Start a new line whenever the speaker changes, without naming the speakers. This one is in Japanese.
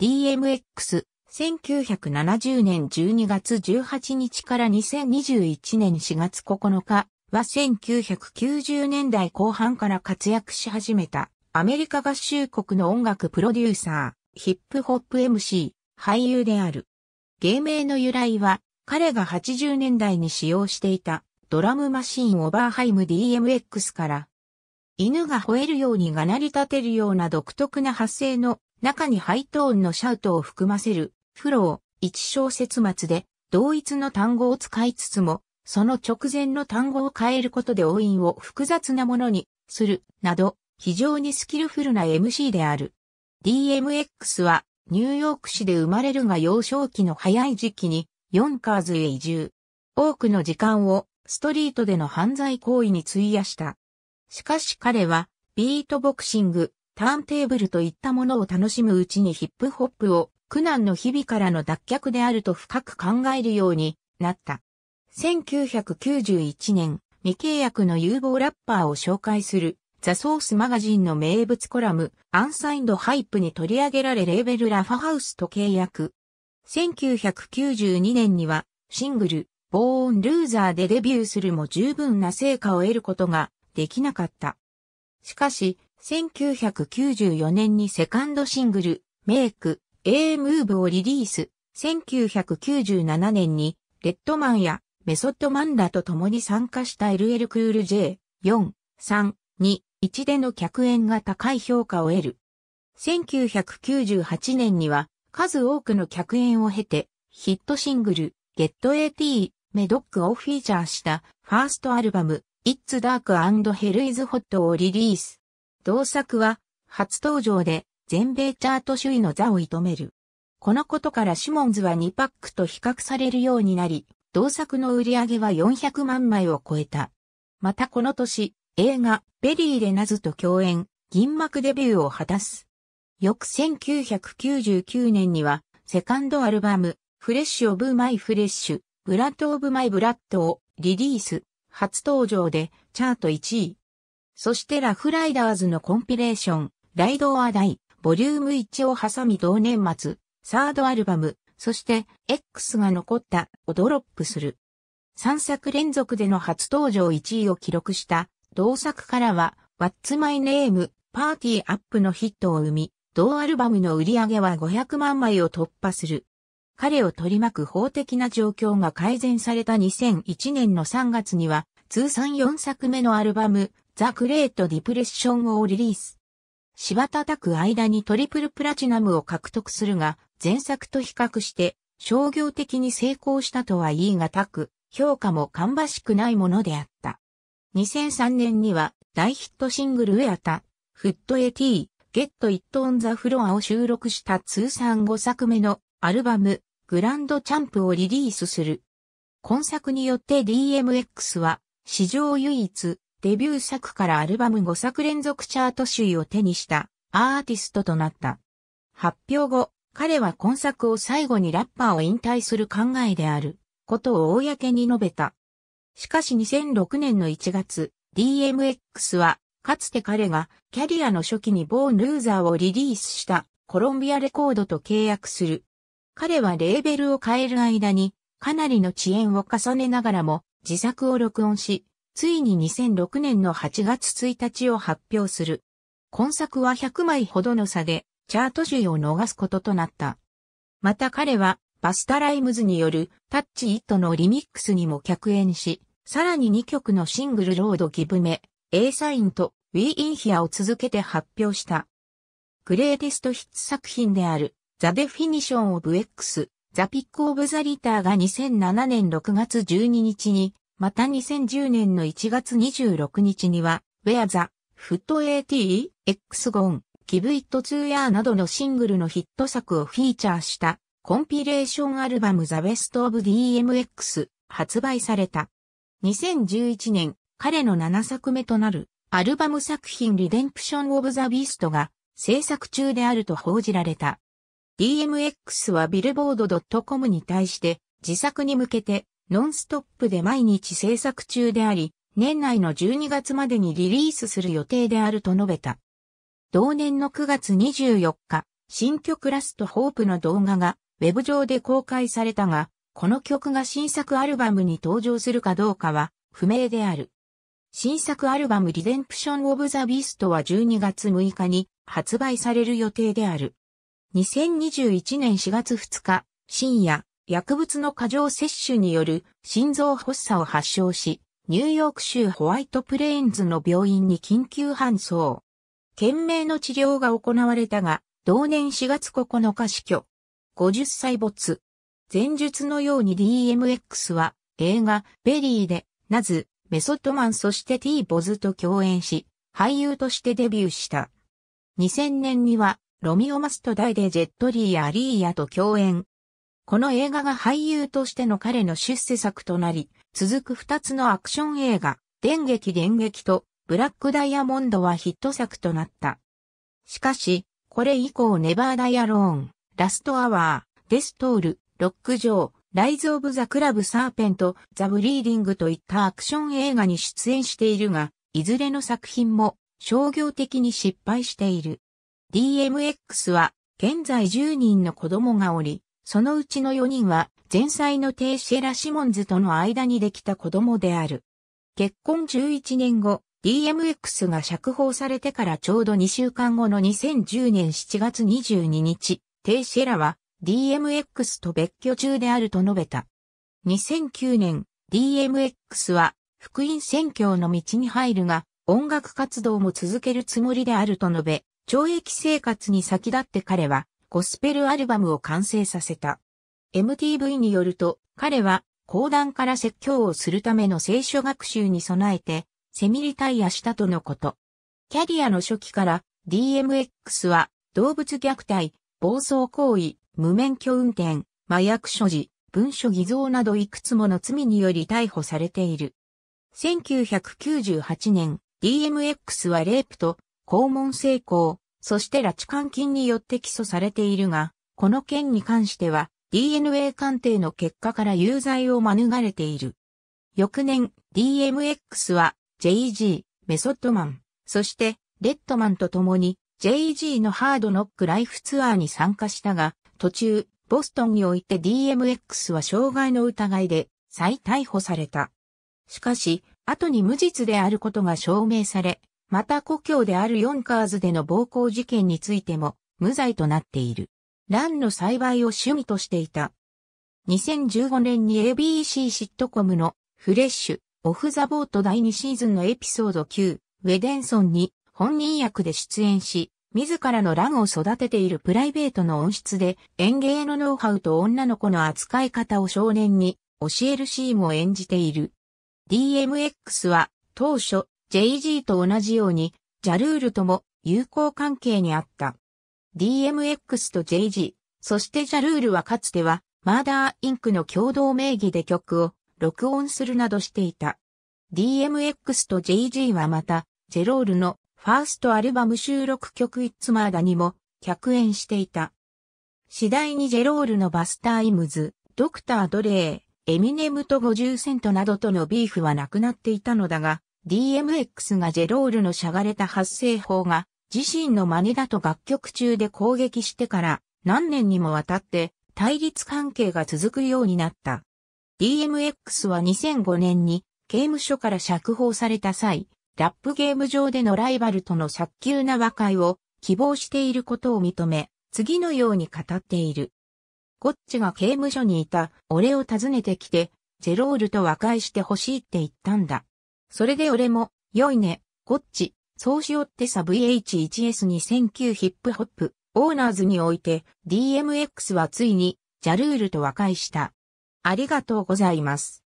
DMX、1970年12月18日から2021年4月9日は1990年代後半から活躍し始めたアメリカ合衆国の音楽プロデューサー、ヒップホップ MC、俳優である。芸名の由来は彼が80年代に使用していたドラムマシーンオバーハイム DMX から犬が吠えるようにがなり立てるような独特な発声の中にハイトーンのシャウトを含ませる、フロー、一小節末で、同一の単語を使いつつも、その直前の単語を変えることで音韻を複雑なものにする、など、非常にスキルフルな MC である。DMX は、ニューヨーク市で生まれるが幼少期の早い時期に、ヨンカーズへ移住。多くの時間を、ストリートでの犯罪行為に費やした。しかし彼は、ビートボクシング、ターンテーブルといったものを楽しむうちにヒップホップを苦難の日々からの脱却であると深く考えるようになった。1991年、未契約の有望ラッパーを紹介するザ・ソースマガジンの名物コラム、アンサインド・ハイプに取り上げられレーベルラファハウスと契約。1992年には、シングル、ボーン・ルーザーでデビューするも十分な成果を得ることができなかった。しかし、1994年にセカンドシングル、メイク、A ムーブをリリース。1997年に、レッドマンやメソッドマンらと共に参加した LL クール J、4、3、2、1での客演が高い評価を得る。1998年には、数多くの客演を経て、ヒットシングル、Get AT、メドックをフィーチャーした、ファーストアルバム、It's Dark and Hell is Hot をリリース。同作は、初登場で、全米チャート首位の座を射止める。このことからシモンズは2パックと比較されるようになり、同作の売り上げは400万枚を超えた。またこの年、映画、ベリーでナズと共演、銀幕デビューを果たす。翌1999年には、セカンドアルバム、フレッシュ・オブ・マイ・フレッシュ、ブラッド・オブ・マイ・ブラッドをリリース、初登場で、チャート1位、そしてラフライダーズのコンピレーション、ライドアダイ、ボリューム1を挟み同年末、サードアルバム、そして X が残ったをドロップする。3作連続での初登場1位を記録した同作からは What's My Name パーティーアップのヒットを生み、同アルバムの売り上げは500万枚を突破する。彼を取り巻く法的な状況が改善された2001年の3月には、通算4作目のアルバム、ザ・グレート・ディプレッションをリリース。柴叩く間にトリプルプラチナムを獲得するが、前作と比較して商業的に成功したとは言い難く、評価も芳しくないものであった。2003年には大ヒットシングルウェアタ、フットエテ t ゲット・イット・オン・ザ・フロアを収録した通算5作目のアルバム、グランドチャンプをリリースする。今作によって DMX は史上唯一デビュー作からアルバム5作連続チャート首位を手にしたアーティストとなった。発表後、彼は今作を最後にラッパーを引退する考えであることを公に述べた。しかし2006年の1月、DMX は、かつて彼がキャリアの初期にボーンルーザーをリリースしたコロンビアレコードと契約する。彼はレーベルを変える間にかなりの遅延を重ねながらも自作を録音し、ついに2006年の8月1日を発表する。今作は100枚ほどの差で、チャート順位を逃すこととなった。また彼は、バスタライムズによるタッチイットのリミックスにも客演し、さらに2曲のシングルロードギブメ、A サインと We In Here を続けて発表した。グレーテストヒッツ作品である、ザ・デフィニション・オブ・ X、ザ・ピック・オブ・ザ・リターが2007年6月12日にまた2010年の1月26日には、Where the Foot AT, X ゴン、Give It To a r などのシングルのヒット作をフィーチャーしたコンピレーションアルバム The Best of DMX 発売された。2011年、彼の7作目となるアルバム作品リデンプション・オブ・ザ・ビーストが制作中であると報じられた。DMX はビルボード .com に対して自作に向けてノンストップで毎日制作中であり、年内の12月までにリリースする予定であると述べた。同年の9月24日、新曲ラストホープの動画がウェブ上で公開されたが、この曲が新作アルバムに登場するかどうかは不明である。新作アルバムリデンプション・オブ・ザ・ビーストは12月6日に発売される予定である。2021年4月2日深夜、薬物の過剰摂取による心臓発作を発症し、ニューヨーク州ホワイトプレーンズの病院に緊急搬送。懸命の治療が行われたが、同年4月9日死去。50歳没。前述のように DMX は映画ベリーで、ナズ、メソッドマンそして T ボズと共演し、俳優としてデビューした。2000年にはロミオマスト大でジェットリーやアリーヤと共演、この映画が俳優としての彼の出世作となり、続く二つのアクション映画、電撃電撃とブラックダイヤモンドはヒット作となった。しかし、これ以降ネバーダイアローン、ラストアワー、デストール、ロックジョー、ライズ・オブ・ザ・クラブ・サーペント、ザ・ブリーディングといったアクション映画に出演しているが、いずれの作品も商業的に失敗している。DMX は現在10人の子供がおり、そのうちの4人は、前妻のテイシェラ・シモンズとの間にできた子供である。結婚11年後、DMX が釈放されてからちょうど2週間後の2010年7月22日、テイシェラは DMX と別居中であると述べた。2009年、DMX は福音宣教の道に入るが、音楽活動も続けるつもりであると述べ、懲役生活に先立って彼はゴスペルアルバムを完成させた。MTV によると、彼は、講談から説教をするための聖書学習に備えて、セミリタイアしたとのこと。キャリアの初期から DMX は動物虐待、暴走行為、無免許運転、麻薬所持、文書偽造などいくつもの罪により逮捕されている。1998年、DMX はレイプと、肛門成功、そして拉致監禁によって起訴されているが、この件に関しては DNA 鑑定の結果から有罪を免れている。翌年、DMX は JG、メソッドマン、そしてレッドマンと共に JG のハードノックライフツアーに参加したが、途中、ボストンにおいて DMX は傷害の疑いで再逮捕された。しかし、後に無実であることが証明され、また故郷であるヨンカーズでの暴行事件についても無罪となっている。ランの栽培を趣味としていた。2015年に ABC シットコムのフレッシュ、オフザボート第2シーズンのエピソード9、ウェデンソンに本人役で出演し、自らのランを育てているプライベートの音質で園芸のノウハウと女の子の扱い方を少年に教えるシーンを演じている。DMX は当初 JG と同じように、ジャルールとも友好関係にあった。DMX と JG、そしてジャルールはかつては、マーダーインクの共同名義で曲を録音するなどしていた。DMX と JG はまた、ジェロールのファーストアルバム収録曲 It's Murder にも客演していた。次第にジェロールのバスター・イムズ、ドクター・ドレー、エミネムと50セントなどとのビーフはなくなっていたのだが、DMX がジェロールのしゃがれた発声法が自身の真似だと楽曲中で攻撃してから何年にもわたって対立関係が続くようになった。DMX は2005年に刑務所から釈放された際、ラップゲーム上でのライバルとの早急な和解を希望していることを認め、次のように語っている。ゴッチが刑務所にいた俺を訪ねてきて、ジェロールと和解してほしいって言ったんだ。それで俺も、良いね、こっち、そうしよってさ VH1S2009 ヒップホップ、オーナーズにおいて、DMX はついに、ジャルールと和解した。ありがとうございます。